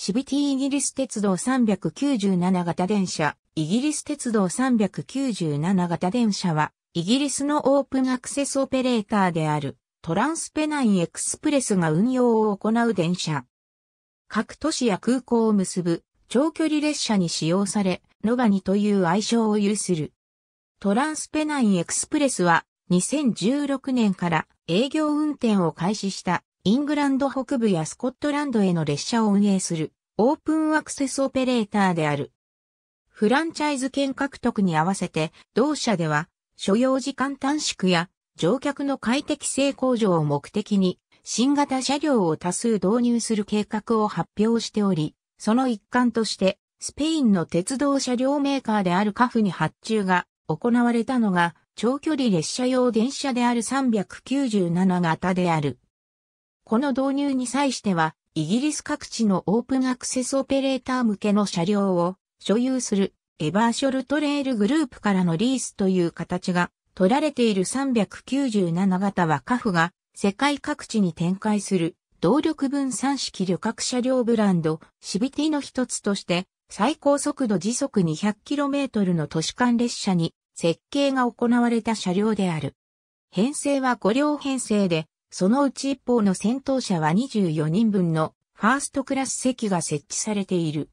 シビティイギリス鉄道397型電車、イギリス鉄道397型電車は、イギリスのオープンアクセスオペレーターである、トランスペナインエクスプレスが運用を行う電車。各都市や空港を結ぶ長距離列車に使用され、ノバニという愛称を有する。トランスペナインエクスプレスは2016年から営業運転を開始したイングランド北部やスコットランドへの列車を運営するオープンアクセスオペレーターである。フランチャイズ権獲得に合わせて同社では所要時間短縮や乗客の快適性向上を目的に新型車両を多数導入する計画を発表しており、その一環としてスペインの鉄道車両メーカーであるカフに発注が行われたのが長距離列車用電車である397型である。この導入に際しては、イギリス各地のオープンアクセスオペレーター向けの車両を所有するエバーショルトレールグループからのリースという形が取られている397型はカフが世界各地に展開する動力分散式旅客車両ブランドシビティの一つとして最高速度時速 200km の都市間列車に設計が行われた車両である。編成は5両編成でそのうち一方の先頭車は24人分のファーストクラス席が設置されている。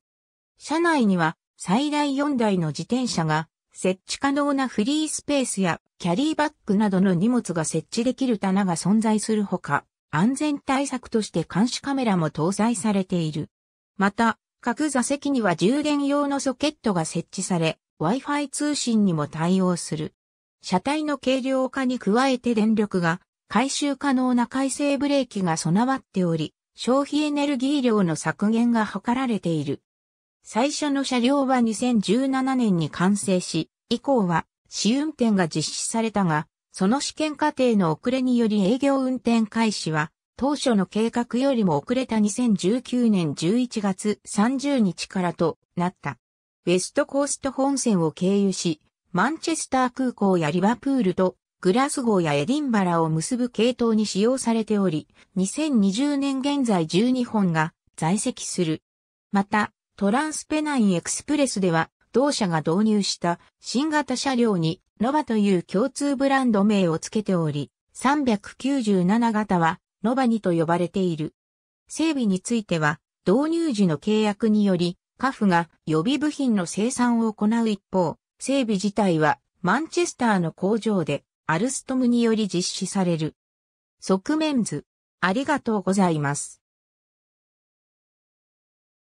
車内には最大4台の自転車が設置可能なフリースペースやキャリーバッグなどの荷物が設置できる棚が存在するほか、安全対策として監視カメラも搭載されている。また、各座席には充電用のソケットが設置され、Wi-Fi 通信にも対応する。車体の軽量化に加えて電力が回収可能な回生ブレーキが備わっており、消費エネルギー量の削減が図られている。最初の車両は2017年に完成し、以降は試運転が実施されたが、その試験過程の遅れにより営業運転開始は、当初の計画よりも遅れた2019年11月30日からとなった。ウェストコースト本線を経由し、マンチェスター空港やリバプールとグラスゴーやエディンバラを結ぶ系統に使用されており、2020年現在12本が在籍する。また、トランスペナインエクスプレスでは、同社が導入した新型車両にノバという共通ブランド名を付けており、397型はノバにと呼ばれている。整備については、導入時の契約により、カフが予備部品の生産を行う一方、整備自体はマンチェスターの工場でアルストムにより実施される。側面図。ありがとうございます。